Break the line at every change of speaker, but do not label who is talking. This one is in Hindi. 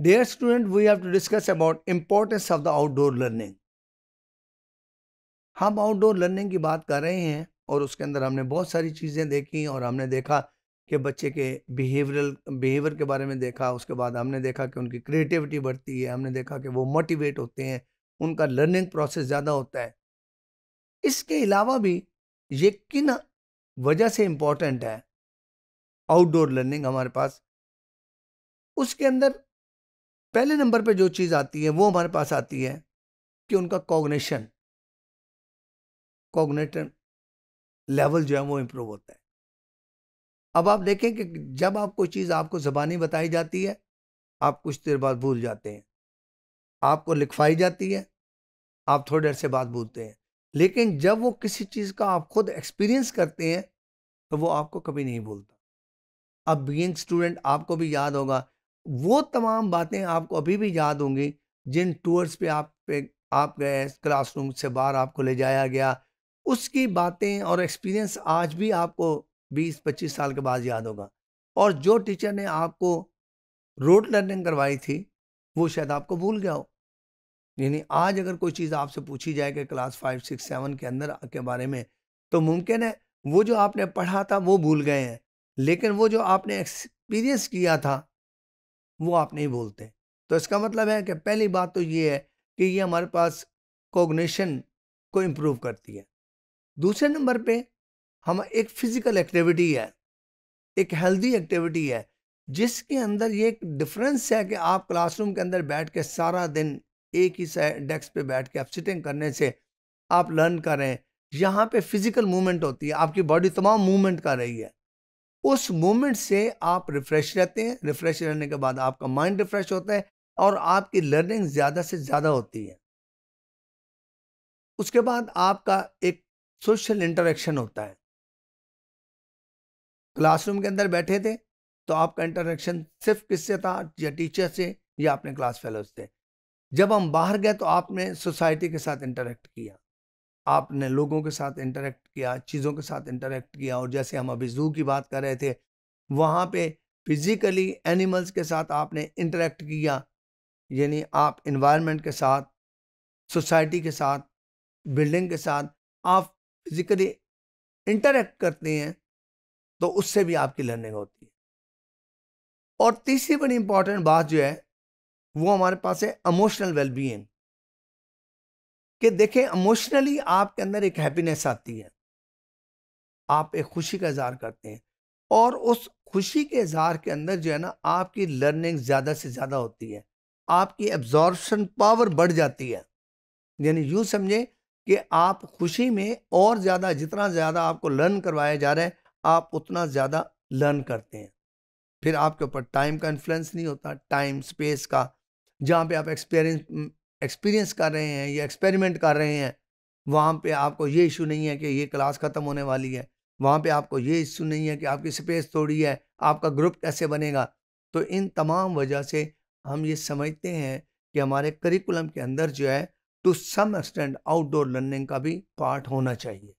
Dear student, we have to discuss about importance of the outdoor learning. हम outdoor लर्निंग की बात कर रहे हैं और उसके अंदर हमने बहुत सारी चीज़ें देखी और हमने देखा कि बच्चे के बिहेवियरल बिहेवियर के बारे में देखा उसके बाद हमने देखा कि उनकी क्रिएटिविटी बढ़ती है हमने देखा कि वो मोटिवेट होते हैं उनका लर्निंग प्रोसेस ज़्यादा होता है इसके अलावा भी ये किन वजह से इम्पॉर्टेंट है आउटडोर लर्निंग हमारे पास उसके अंदर पहले नंबर पे जो चीज़ आती है वो हमारे पास आती है कि उनका कॉग्नेशन कॉग्नेटन लेवल जो है वो इम्प्रूव होता है अब आप देखें कि जब आप कोई चीज़ आपको ज़बानी बताई जाती है आप कुछ देर बाद भूल जाते हैं आपको लिखवाई जाती है आप थोड़ी देर से बात भूलते हैं लेकिन जब वो किसी चीज़ का आप खुद एक्सपीरियंस करते हैं तो वो आपको कभी नहीं भूलता अब बीइंग स्टूडेंट आपको भी याद होगा वो तमाम बातें आपको अभी भी याद होंगी जिन टूर्स पे आप पे आप गए क्लासरूम से बाहर आपको ले जाया गया उसकी बातें और एक्सपीरियंस आज भी आपको 20-25 साल के बाद याद होगा और जो टीचर ने आपको रोड लर्निंग करवाई थी वो शायद आपको भूल गया हो यानी आज अगर कोई चीज़ आपसे पूछी जाए कि क्लास फाइव सिक्स सेवन के अंदर के बारे में तो मुमकिन है वो जो आपने पढ़ा था वो भूल गए हैं लेकिन वो जो आपने एक्सपीरियंस किया था वो आप नहीं बोलते तो इसका मतलब है कि पहली बात तो ये है कि ये हमारे पास कोगनेशन को इम्प्रूव करती है दूसरे नंबर पे हम एक फिज़िकल एक्टिविटी है एक हेल्दी एक्टिविटी है जिसके अंदर ये एक डिफरेंस है कि आप क्लासरूम के अंदर बैठ के सारा दिन एक ही डेस्क पे बैठ के आप सिटिंग करने से आप लर्न कर रहे हैं यहाँ पे फिज़िकल मूवमेंट होती है आपकी बॉडी तमाम मूवमेंट कर रही है उस मोमेंट से आप रिफ्रेश रहते हैं रिफ्रेश रहने के बाद आपका माइंड रिफ्रेश होता है और आपकी लर्निंग ज़्यादा से ज़्यादा होती है उसके बाद आपका एक सोशल इंटरेक्शन होता है क्लासरूम के अंदर बैठे थे तो आपका इंटरेक्शन सिर्फ किससे था या टीचर से या अपने क्लास फेलोज से जब हम बाहर गए तो आपने सोसाइटी के साथ इंटरेक्ट किया आपने लोगों के साथ इंटरेक्ट किया चीज़ों के साथ इंटरेक्ट किया और जैसे हम अभी जू की बात कर रहे थे वहाँ पे फिज़िकली एनिमल्स के साथ आपने इंटरेक्ट किया यानी आप इन्वायरमेंट के साथ सोसाइटी के साथ बिल्डिंग के साथ आप फिज़िकली इंटरेक्ट करते हैं तो उससे भी आपकी लर्निंग होती है और तीसरी बड़ी इंपॉर्टेंट बात जो है वो हमारे पास है इमोशनल वेलबींग कि देखें इमोशनली आपके अंदर एक हैप्पीनेस आती है आप एक खुशी का इजहार करते हैं और उस खुशी के इजहार के अंदर जो है ना आपकी लर्निंग ज़्यादा से ज़्यादा होती है आपकी एब्जॉर्बशन पावर बढ़ जाती है यानी यूँ समझें कि आप खुशी में और ज़्यादा जितना ज़्यादा आपको लर्न करवाया जा रहा है आप उतना ज़्यादा लर्न करते हैं फिर आपके ऊपर टाइम का इन्फ्लुएंस नहीं होता टाइम स्पेस का जहाँ पे आप एक्सपीरियंस एक्सपीरियंस कर रहे हैं या एक्सपेरिमेंट कर रहे हैं वहाँ पे आपको ये इशू नहीं है कि ये क्लास ख़त्म होने वाली है वहाँ पे आपको ये इशू नहीं है कि आपकी स्पेस थोड़ी है आपका ग्रुप कैसे बनेगा तो इन तमाम वजह से हम ये समझते हैं कि हमारे करिकुलम के अंदर जो है to some extend outdoor learning का भी पार्ट होना चाहिए